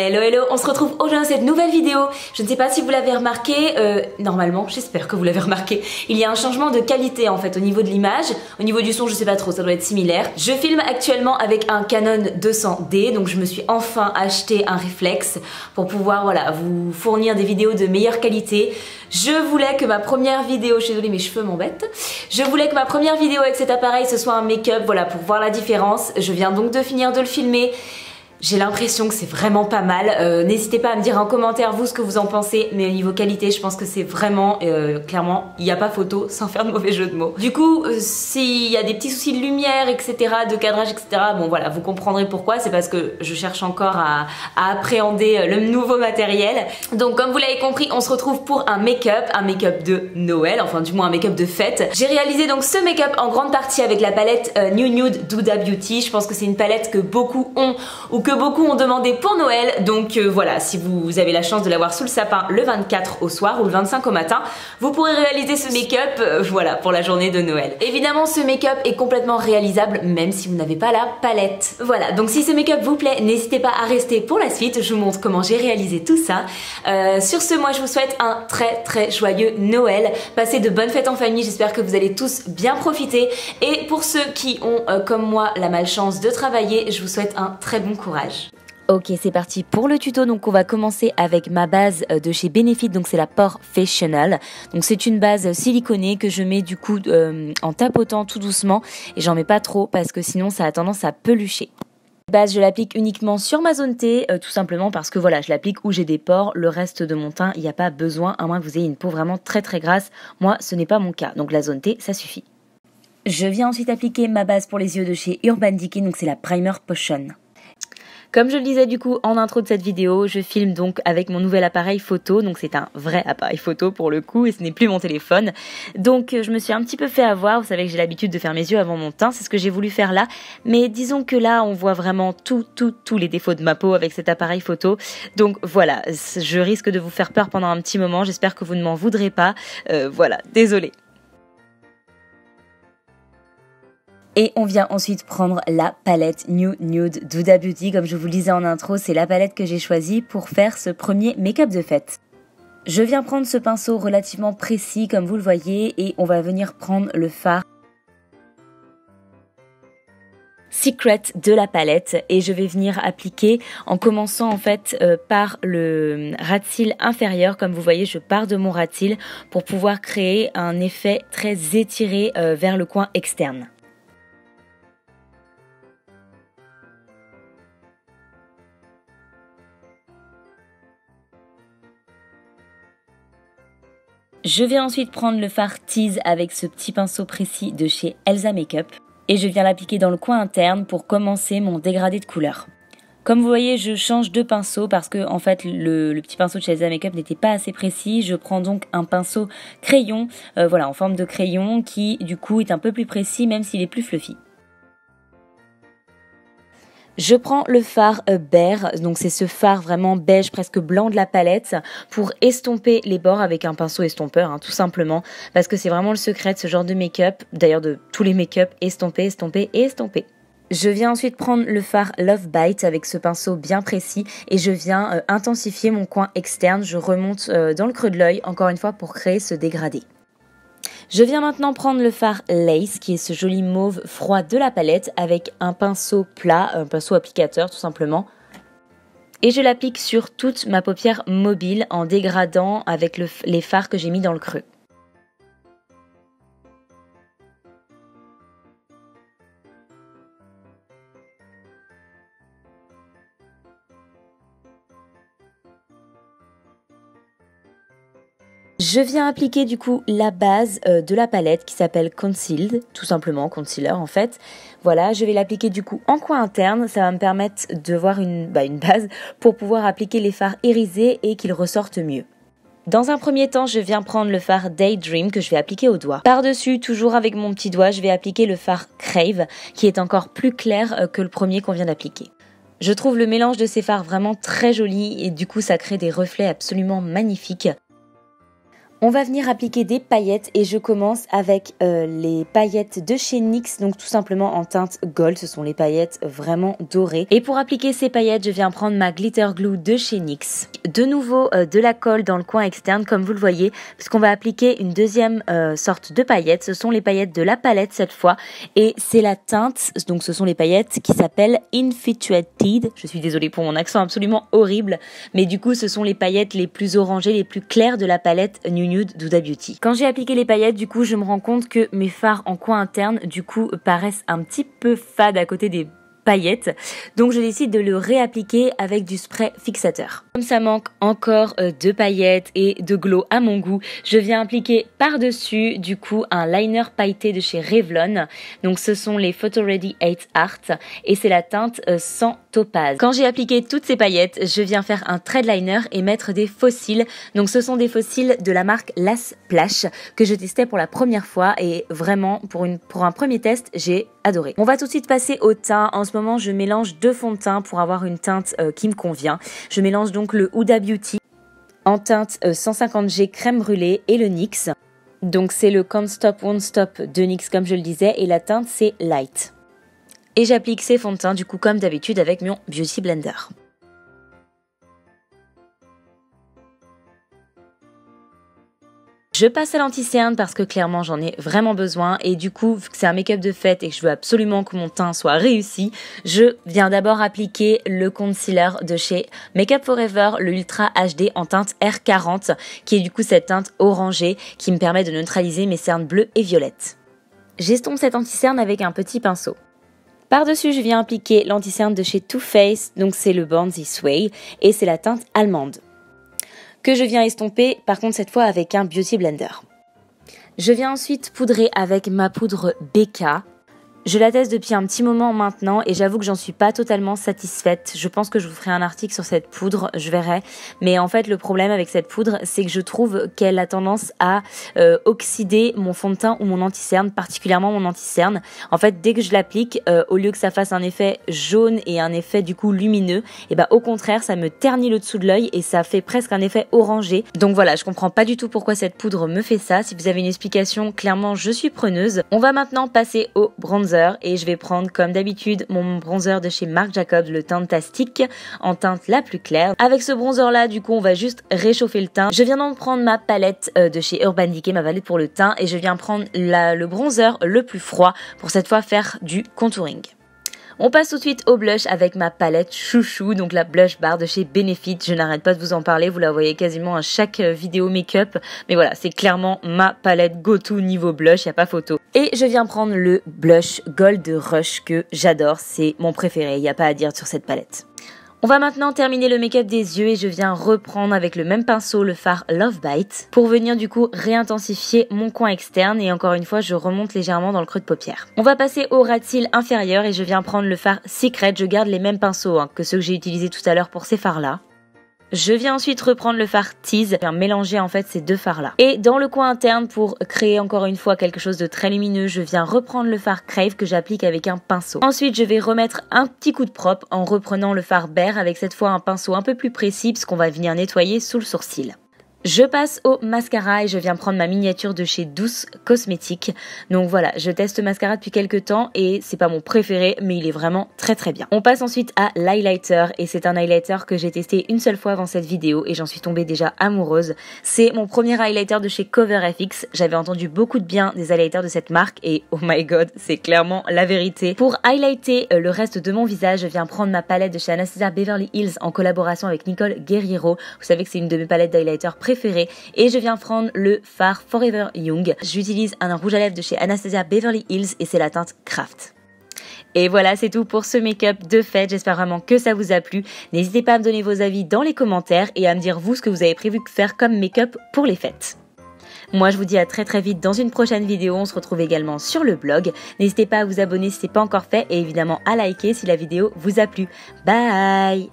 Hello hello, on se retrouve aujourd'hui dans cette nouvelle vidéo. Je ne sais pas si vous l'avez remarqué, euh, normalement j'espère que vous l'avez remarqué, il y a un changement de qualité en fait au niveau de l'image, au niveau du son je sais pas trop, ça doit être similaire. Je filme actuellement avec un Canon 200D, donc je me suis enfin acheté un réflexe pour pouvoir voilà vous fournir des vidéos de meilleure qualité. Je voulais que ma première vidéo, je suis désolée mes cheveux m'embêtent, je voulais que ma première vidéo avec cet appareil ce soit un make-up, voilà pour voir la différence. Je viens donc de finir de le filmer. J'ai l'impression que c'est vraiment pas mal. Euh, n'hésitez pas à me dire en commentaire vous ce que vous en pensez, mais au niveau qualité, je pense que c'est vraiment, euh, clairement, il n'y a pas photo sans faire de mauvais jeu de mots. Du coup, euh, s'il y a des petits soucis de lumière, etc., de cadrage, etc., bon voilà, vous comprendrez pourquoi. C'est parce que je cherche encore à, à, appréhender le nouveau matériel. Donc comme vous l'avez compris, on se retrouve pour un make-up, un make-up de Noël, enfin du moins un make-up de fête. J'ai réalisé donc ce make-up en grande partie avec la palette New Nude Duda Beauty. Je pense que c'est une palette que beaucoup ont ou que beaucoup ont demandé pour Noël. Donc euh, voilà, si vous avez la chance de l'avoir sous le sapin le 24 au soir ou le 25 au matin, vous pourrez réaliser ce make-up, euh, voilà, pour la journée de Noël. Évidemment, ce make-up est complètement réalisable même si vous n'avez pas la palette. Voilà, donc si ce make-up vous plaît, n'hésitez pas à rester pour la suite. Je vous montre comment j'ai réalisé tout ça. Euh, sur ce, moi, je vous souhaite un très très joyeux Noël. Passez de bonnes fêtes en famille. J'espère que vous allez tous bien profiter. Et pour ceux qui ont, comme moi, la malchance de travailler, je vous souhaite un très bon courage. Ok, c'est parti pour le tuto. Donc, on va commencer avec ma base euh, de chez Benefit. Donc, c'est la Porfessional. Donc, c'est une base euh, siliconée que je mets du coup euh, en tapotant tout doucement. Et j'en mets pas trop parce que sinon, ça a tendance à pelucher base, je l'applique uniquement sur ma zone T, tout simplement parce que voilà, je l'applique où j'ai des pores. Le reste de mon teint, il n'y a pas besoin, à moins que vous ayez une peau vraiment très très grasse. Moi, ce n'est pas mon cas, donc la zone T, ça suffit. Je viens ensuite appliquer ma base pour les yeux de chez Urban Decay, donc c'est la Primer Potion. Comme je le disais du coup en intro de cette vidéo, je filme donc avec mon nouvel appareil photo, donc c'est un vrai appareil photo pour le coup et ce n'est plus mon téléphone. Donc euh, je me suis un petit peu fait avoir, vous savez que j'ai l'habitude de faire mes yeux avant mon teint, c'est ce que j'ai voulu faire là, mais disons que là on voit vraiment tout, tout, tous les défauts de ma peau avec cet appareil photo. Donc voilà, je risque de vous faire peur pendant un petit moment, j'espère que vous ne m'en voudrez pas. Euh, voilà, désolé. Et on vient ensuite prendre la palette New Nude Duda Beauty. Comme je vous le disais en intro, c'est la palette que j'ai choisie pour faire ce premier make-up de fête. Je viens prendre ce pinceau relativement précis comme vous le voyez et on va venir prendre le fard Secret de la palette et je vais venir appliquer en commençant en fait euh, par le ratil inférieur comme vous voyez je pars de mon ratil pour pouvoir créer un effet très étiré euh, vers le coin externe. Je vais ensuite prendre le fard Tease avec ce petit pinceau précis de chez Elsa Makeup et je viens l'appliquer dans le coin interne pour commencer mon dégradé de couleur. Comme vous voyez, je change de pinceau parce que en fait le, petit pinceau de chez Elsa Makeup n'était pas assez précis. Je prends donc un pinceau crayon, euh, voilà, en forme de crayon qui du coup est un peu plus précis même s'il est plus fluffy. Je prends le fard euh, bear, donc c'est ce fard vraiment beige, presque blanc de la palette, pour estomper les bords avec un pinceau estompeur, hein, tout simplement, parce que c'est vraiment le secret de ce genre de make-up, d'ailleurs de tous les make-up, estomper, estomper et estomper. Je viens ensuite prendre le fard Love Bite avec ce pinceau bien précis et je viens euh, intensifier mon coin externe. Je remonte euh, dans le creux de l'œil encore une fois pour créer ce dégradé. Je viens maintenant prendre le fard Lace, qui est ce joli mauve froid de la palette, avec un pinceau plat, un pinceau applicateur tout simplement. Et je l'applique sur toute ma paupière mobile en dégradant avec les fards que j'ai mis dans le creux. Je viens appliquer du coup la base euh, de la palette qui s'appelle Concealed, tout simplement concealer en fait. Voilà, je vais l'appliquer du coup en coin interne, ça va me permettre de voir une, bah, une base pour pouvoir appliquer les fards irisés et qu'ils ressortent mieux. Dans un premier temps, je viens prendre le fard Daydream que je vais appliquer au doigt. Par-dessus, toujours avec mon petit doigt, je vais appliquer le fard Crave qui est encore plus clair euh, que le premier qu'on vient d'appliquer. Je trouve le mélange de ces fards vraiment très joli et du coup ça crée des reflets absolument magnifiques. On va venir appliquer des paillettes et je commence avec euh, les paillettes de chez NYX, donc tout simplement en teinte gold, ce sont les paillettes vraiment dorées. Et pour appliquer ces paillettes, je viens prendre ma glitter glue de chez NYX. De nouveau euh, de la colle dans le coin externe comme vous le voyez, puisqu'on va appliquer une deuxième euh, sorte de paillettes, ce sont les paillettes de la palette cette fois et c'est la teinte, donc ce sont les paillettes qui s'appellent Infituated je suis désolée pour mon accent absolument horrible, mais du coup ce sont les paillettes les plus orangées, les plus claires de la palette New nude d'Ouda Beauty. Quand j'ai appliqué les paillettes, du coup, je me rends compte que mes fards en coin interne, du coup, paraissent un petit peu fades à côté des paillettes. Donc je décide de le réappliquer avec du spray fixateur. Comme ça manque encore euh, de paillettes et de glow à mon goût, je viens appliquer par-dessus du coup un liner pailleté de chez Revlon. Donc ce sont les Photo Ready 8 Art et c'est la teinte euh, sans topaz. Quand j'ai appliqué toutes ces paillettes, je viens faire un trait liner et mettre des fossiles. Donc ce sont des fossiles de la marque Las Plash que je testais pour la première fois et vraiment pour, une, pour un premier test, j'ai adoré. On va tout de suite passer au teint. En ce moment, je mélange deux fonds de teint pour avoir une teinte euh, qui me convient. Je mélange donc le Huda Beauty en teinte 150G euh, crème brûlée et le NYX. Donc c'est le Can't Stop Won't Stop de NYX comme je le disais et la teinte c'est Light. Et j'applique ces fonds de teint du coup comme d'habitude avec mon Beauty Blender. Je passe à l'anticerne parce que clairement j'en ai vraiment besoin et du coup, vu que c'est un make-up de fête et que je veux absolument que mon teint soit réussi, je viens d'abord appliquer le concealer de chez Makeup Forever, le Ultra HD en teinte R40, qui est du coup cette teinte orangée qui me permet de neutraliser mes cernes bleues et violettes. J'estompe cette anticerne avec un petit pinceau. Par-dessus, je viens appliquer l'anticerne de chez Too Faced, donc c'est le This Sway, et c'est la teinte allemande que je viens estomper, par contre cette fois avec un Beauty Blender. Je viens ensuite poudrer avec ma poudre BK je la teste depuis un petit moment maintenant et j'avoue que j'en suis pas totalement satisfaite. Je pense que je vous ferai un article sur cette poudre, je verrai. Mais en fait, le problème avec cette poudre, c'est que je trouve qu'elle a tendance à euh, oxyder mon fond de teint ou mon anti-cerne, particulièrement mon anti-cerne. En fait, dès que je l'applique, euh, au lieu que ça fasse un effet jaune et un effet du coup lumineux, et eh ben, au contraire, ça me ternit le dessous de l'œil et ça fait presque un effet orangé. Donc voilà, je comprends pas du tout pourquoi cette poudre me fait ça. Si vous avez une explication, clairement, je suis preneuse. On va maintenant passer au bronzer et je vais prendre comme d'habitude mon bronzer de chez Marc Jacobs, le teint Tastic en teinte la plus claire. Avec ce bronzer là, du coup, on va juste réchauffer le teint. Je viens donc prendre ma palette euh, de chez Urban Decay, ma palette pour le teint et je viens prendre le bronzer le plus froid pour cette fois faire du contouring. On passe tout de suite au blush avec ma palette chouchou, donc la blush bar de chez Benefit. Je n'arrête pas de vous en parler, vous la voyez quasiment à chaque euh, vidéo make-up. Mais voilà, c'est clairement ma palette go-to niveau blush, y a pas photo. Et je viens prendre le blush Gold Rush que j'adore, c'est mon préféré, il n'y a pas à dire sur cette palette. On va maintenant terminer le make-up des yeux et je viens reprendre avec le même pinceau le fard Love Bite pour venir du coup réintensifier mon coin externe et encore une fois je remonte légèrement dans le creux de paupière. On va passer au ras inférieur et je viens prendre le fard Secret, je garde les mêmes pinceaux hein, que ceux que j'ai utilisés tout à l'heure pour ces fards là. Je viens ensuite reprendre le fard tease, je mélanger en fait ces deux fards là. Et dans le coin interne, pour créer encore une fois quelque chose de très lumineux, je viens reprendre le fard crave que j'applique avec un pinceau. Ensuite, je vais remettre un petit coup de propre en reprenant le fard bear avec cette fois un pinceau un peu plus précis qu'on va venir nettoyer sous le sourcil. Je passe au mascara et je viens prendre ma miniature de chez Douce Cosmétiques. Donc voilà, je teste le mascara depuis quelques temps et c'est pas mon préféré mais il est vraiment très très bien. On passe ensuite à l'highlighter et c'est un highlighter que j'ai testé une seule fois avant cette vidéo et j'en suis tombée déjà amoureuse. C'est mon premier highlighter de chez Cover FX J'avais entendu beaucoup de bien des highlighters de cette marque et oh my god, c'est clairement la vérité. Pour highlighter euh, le reste de mon visage, je viens prendre ma palette de chez Anastasia Beverly Hills en collaboration avec Nicole Guerriero. Vous savez que c'est une de mes palettes d'highlighter préférées et je viens prendre le fard Forever Young. J'utilise un rouge à lèvres de chez Anastasia Beverly Hills et c'est la teinte Craft. Et voilà, c'est tout pour ce make-up de fête. J'espère vraiment que ça vous a plu. N'hésitez pas à me donner vos avis dans les commentaires et à me dire vous ce que vous avez prévu de faire comme make-up pour les fêtes. Moi, je vous dis à très très vite dans une prochaine vidéo. On se retrouve également sur le blog. N'hésitez pas à vous abonner si ce n'est pas encore fait et évidemment à liker si la vidéo vous a plu. Bye